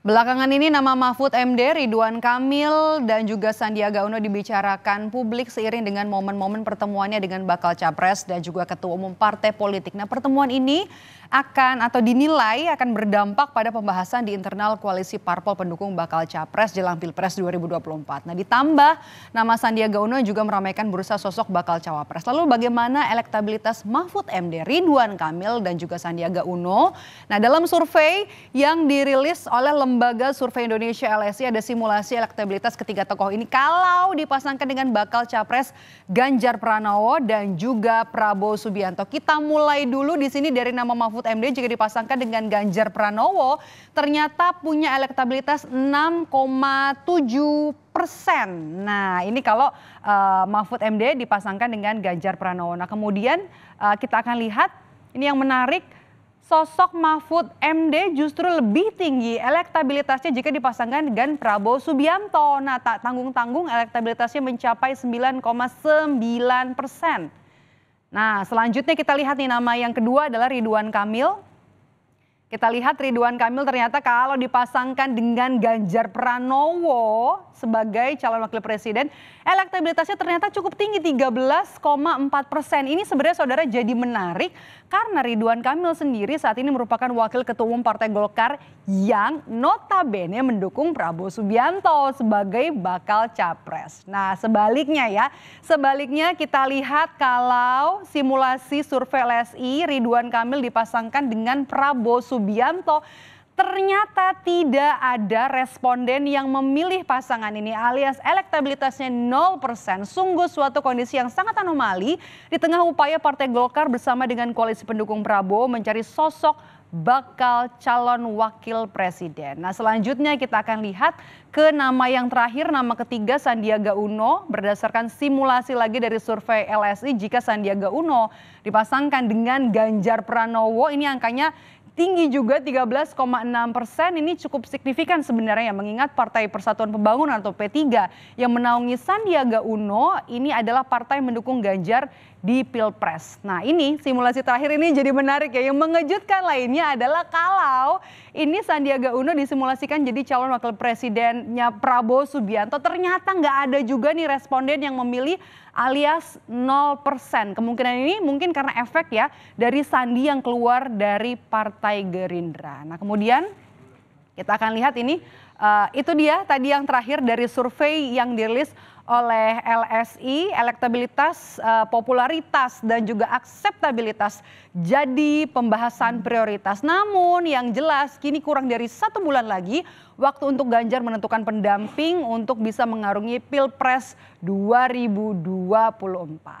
Belakangan ini nama Mahfud MD, Ridwan Kamil, dan juga Sandiaga Uno dibicarakan publik seiring dengan momen-momen pertemuannya dengan bakal capres dan juga ketua umum partai politik. Nah pertemuan ini akan atau dinilai akan berdampak pada pembahasan di internal koalisi parpol pendukung bakal capres jelang Pilpres 2024. Nah ditambah nama Sandiaga Uno juga meramaikan bursa sosok bakal cawapres. Lalu bagaimana elektabilitas Mahfud MD, Ridwan Kamil, dan juga Sandiaga Uno? Nah dalam survei yang dirilis oleh Lembaga Survei Indonesia LSI ada simulasi elektabilitas ketiga tokoh ini kalau dipasangkan dengan bakal capres Ganjar Pranowo dan juga Prabowo Subianto. Kita mulai dulu di sini dari nama Mahfud MD jika dipasangkan dengan Ganjar Pranowo ternyata punya elektabilitas 6,7 persen. Nah ini kalau uh, Mahfud MD dipasangkan dengan Ganjar Pranowo. Nah kemudian uh, kita akan lihat ini yang menarik sosok Mahfud MD justru lebih tinggi elektabilitasnya jika dipasangkan dengan Prabowo Subianto. Nah, tak tanggung-tanggung elektabilitasnya mencapai 9,9 persen. Nah, selanjutnya kita lihat nih nama yang kedua adalah Ridwan Kamil. Kita lihat Ridwan Kamil ternyata kalau dipasangkan dengan Ganjar Pranowo sebagai calon wakil presiden, elektabilitasnya ternyata cukup tinggi 13,4 persen. Ini sebenarnya saudara jadi menarik karena Ridwan Kamil sendiri saat ini merupakan wakil ketua umum Partai Golkar yang notabene mendukung Prabowo Subianto sebagai bakal capres. Nah sebaliknya ya, sebaliknya kita lihat kalau simulasi survei LSI Ridwan Kamil dipasangkan dengan Prabowo Subianto Subianto ternyata tidak ada responden yang memilih pasangan ini alias elektabilitasnya 0%. Sungguh suatu kondisi yang sangat anomali di tengah upaya Partai Golkar bersama dengan koalisi pendukung Prabowo mencari sosok bakal calon wakil presiden. Nah selanjutnya kita akan lihat ke nama yang terakhir, nama ketiga Sandiaga Uno berdasarkan simulasi lagi dari survei LSI jika Sandiaga Uno dipasangkan dengan Ganjar Pranowo ini angkanya tinggi juga 13,6 persen ini cukup signifikan sebenarnya mengingat Partai Persatuan Pembangunan atau P3 yang menaungi Sandiaga Uno ini adalah partai mendukung Ganjar di Pilpres. Nah ini simulasi terakhir ini jadi menarik ya. Yang mengejutkan lainnya adalah kalau ini Sandiaga Uno disimulasikan jadi calon wakil presidennya Prabowo Subianto. Ternyata nggak ada juga nih responden yang memilih alias 0%. Kemungkinan ini mungkin karena efek ya dari Sandi yang keluar dari partai Partai Gerindra. Nah, kemudian kita akan lihat ini uh, itu dia tadi yang terakhir dari survei yang dirilis oleh LSI elektabilitas, uh, popularitas dan juga akseptabilitas jadi pembahasan prioritas. Namun yang jelas kini kurang dari satu bulan lagi waktu untuk Ganjar menentukan pendamping untuk bisa mengarungi Pilpres 2024.